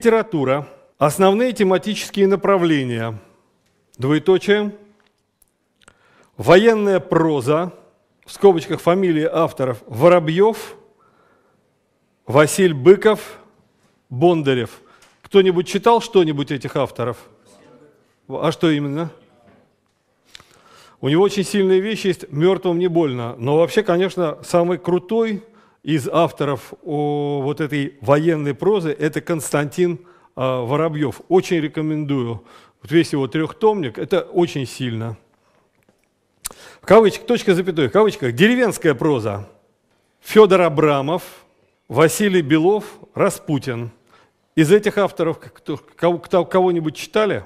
Литература. Основные тематические направления. Двоеточие. Военная проза. В скобочках фамилии авторов. Воробьев, Василь Быков, Бондарев. Кто-нибудь читал что-нибудь этих авторов? А что именно? У него очень сильные вещи есть «Мертвым не больно». Но вообще, конечно, самый крутой из авторов о вот этой военной прозы – это Константин а, Воробьев. Очень рекомендую. Вот весь его трехтомник – это очень сильно. В кавычках, точка запятой, в кавычках, деревенская проза. Федор Абрамов, Василий Белов, Распутин. Из этих авторов кто, кого-нибудь читали?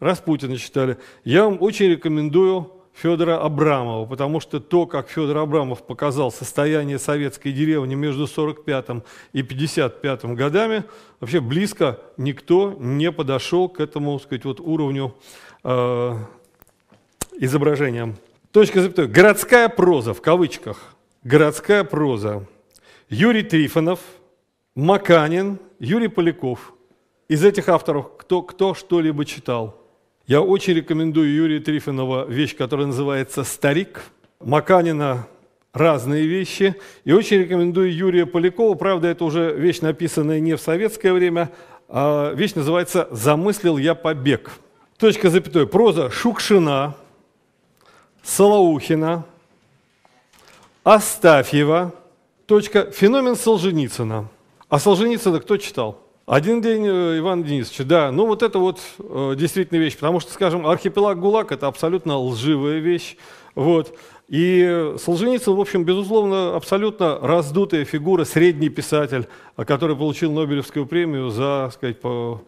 Распутина читали. Я вам очень рекомендую Федора Абрамова, потому что то, как Федор Абрамов показал состояние советской деревни между 45 и 55 годами, вообще близко никто не подошел к этому сказать, вот уровню э, изображения. Точка запятой. Городская проза, в кавычках. Городская проза. Юрий Трифонов, Маканин, Юрий Поляков. Из этих авторов кто, кто что-либо читал – я очень рекомендую Юрия Трифонова вещь, которая называется «Старик». Маканина разные вещи. И очень рекомендую Юрия Полякова. Правда, это уже вещь, написанная не в советское время. А вещь называется «Замыслил я побег». Точка запятой. Проза Шукшина, Солоухина, Астафьева. Точка. Феномен Солженицына. А Солженицына кто читал? Один день э, Иван Денисович, да. Ну, вот это вот э, действительно вещь, потому что, скажем, архипелаг ГУЛАГ – это абсолютно лживая вещь. Вот. И Солженицын, в общем, безусловно, абсолютно раздутая фигура, средний писатель, э, который получил Нобелевскую премию за, сказать, по,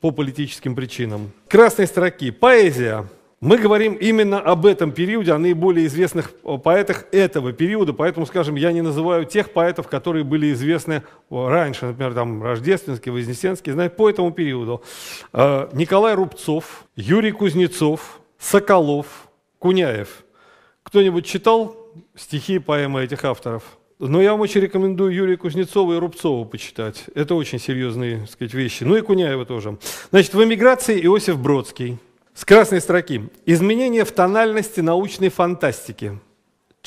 по политическим причинам. Красной строки. Поэзия. Мы говорим именно об этом периоде, о наиболее известных поэтах этого периода, поэтому, скажем, я не называю тех поэтов, которые были известны раньше, например, там Рождественский, Вознесенский, знаете, по этому периоду. А, Николай Рубцов, Юрий Кузнецов, Соколов, Куняев. Кто-нибудь читал стихи и поэмы этих авторов? Но я вам очень рекомендую Юрия Кузнецова и Рубцова почитать. Это очень серьезные так сказать, вещи. Ну и Куняева тоже. Значит, в эмиграции Иосиф Бродский – с красной строки. Изменение в тональности научной фантастики.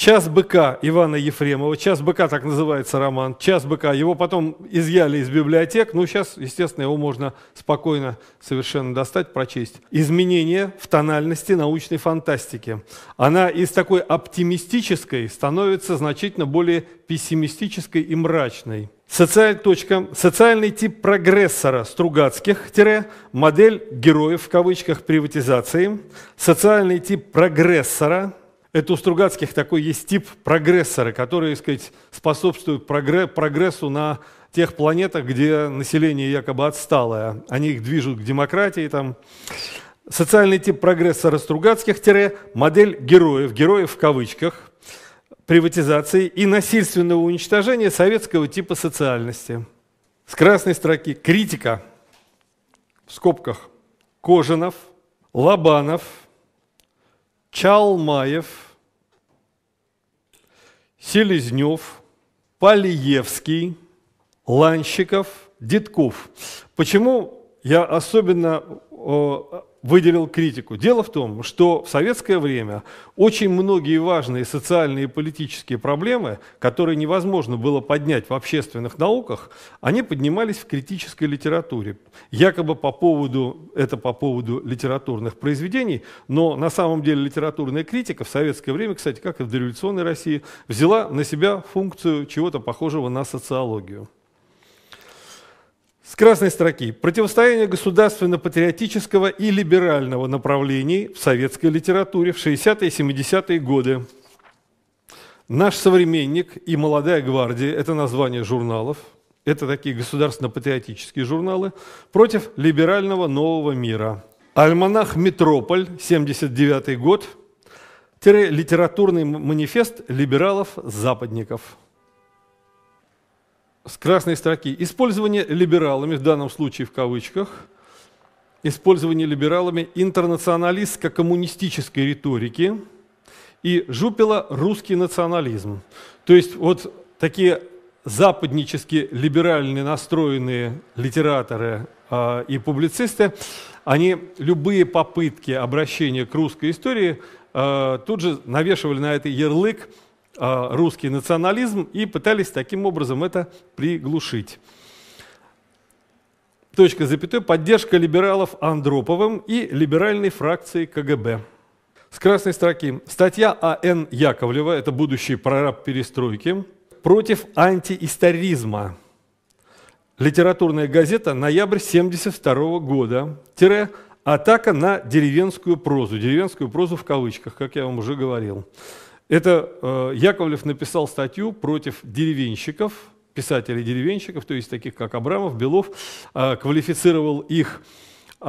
Час быка Ивана Ефремова, час быка так называется роман, час быка. Его потом изъяли из библиотек, ну сейчас, естественно, его можно спокойно совершенно достать, прочесть. Изменение в тональности научной фантастики. Она из такой оптимистической становится значительно более пессимистической и мрачной. Социаль, точка, социальный тип прогрессора Стругацких, тире, модель героев в кавычках приватизации, социальный тип прогрессора – это у Стругацких такой есть тип прогрессоры, которые, так сказать, способствуют прогрессу на тех планетах, где население якобы отсталое. Они их движут к демократии. Там. Социальный тип прогрессора Стругацких – модель героев, героев в кавычках, приватизации и насильственного уничтожения советского типа социальности. С красной строки критика в скобках Кожинов, Лобанов – Чалмаев, Селезнев, Палиевский, Ланщиков, Дедков. Почему я особенно э, выделил критику. Дело в том, что в советское время очень многие важные социальные и политические проблемы, которые невозможно было поднять в общественных науках, они поднимались в критической литературе. Якобы по поводу, это по поводу литературных произведений, но на самом деле литературная критика в советское время, кстати, как и в дореволюционной России, взяла на себя функцию чего-то похожего на социологию с красной строки. Противостояние государственно-патриотического и либерального направлений в советской литературе в 60-е и 70-е годы. Наш современник и молодая гвардия – это название журналов, это такие государственно-патриотические журналы, против либерального нового мира. Альманах «Метрополь», 79 год, литературный манифест либералов-западников – с красной строки. Использование либералами, в данном случае в кавычках, использование либералами интернационалистско-коммунистической риторики и Жупила русский национализм. То есть вот такие западнически либеральные настроенные литераторы э, и публицисты, они любые попытки обращения к русской истории э, тут же навешивали на это ярлык а, русский национализм и пытались таким образом это приглушить. Точка запятой. Поддержка либералов Андроповым и либеральной фракции КГБ. С красной строки. Статья А.Н. Яковлева, это будущий прораб перестройки, против антиисторизма. Литературная газета, ноябрь 1972 года, тире атака на деревенскую прозу. Деревенскую прозу в кавычках, как я вам уже говорил. Это э, Яковлев написал статью против деревенщиков, писателей-деревенщиков, то есть таких как Абрамов, Белов, э, квалифицировал их э,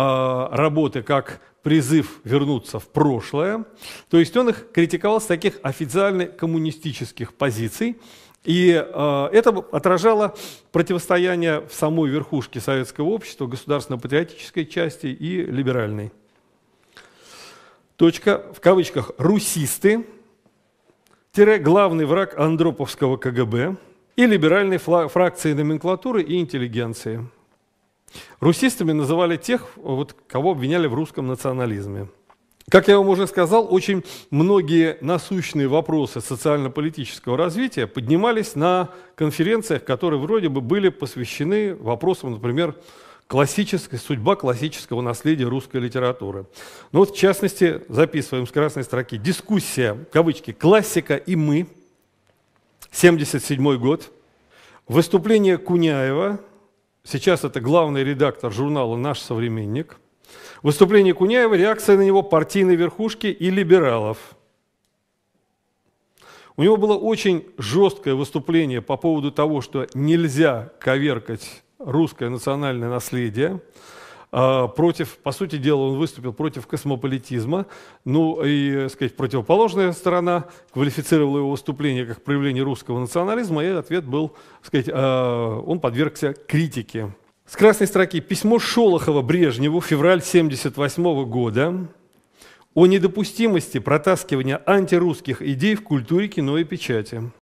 работы как призыв вернуться в прошлое. То есть он их критиковал с таких официально коммунистических позиций. И э, это отражало противостояние в самой верхушке советского общества, государственно-патриотической части и либеральной. Точка, в кавычках, «русисты» тире главный враг Андроповского КГБ и либеральной фракции номенклатуры и интеллигенции. Русистами называли тех, вот, кого обвиняли в русском национализме. Как я вам уже сказал, очень многие насущные вопросы социально-политического развития поднимались на конференциях, которые вроде бы были посвящены вопросам, например, классическая судьба классического наследия русской литературы. Ну вот, в частности, записываем с красной строки «Дискуссия», кавычки, «Классика и мы», 77 год, выступление Куняева, сейчас это главный редактор журнала «Наш современник», выступление Куняева, реакция на него партийной верхушки и либералов – у него было очень жесткое выступление по поводу того, что нельзя коверкать русское национальное наследие, а, против, по сути дела, он выступил против космополитизма, ну и, э, сказать, противоположная сторона квалифицировала его выступление как проявление русского национализма, и ответ был, сказать, а, он подвергся критике. С красной строки письмо Шолохова Брежневу, февраль 1978 года, о недопустимости протаскивания антирусских идей в культуре, кино и печати.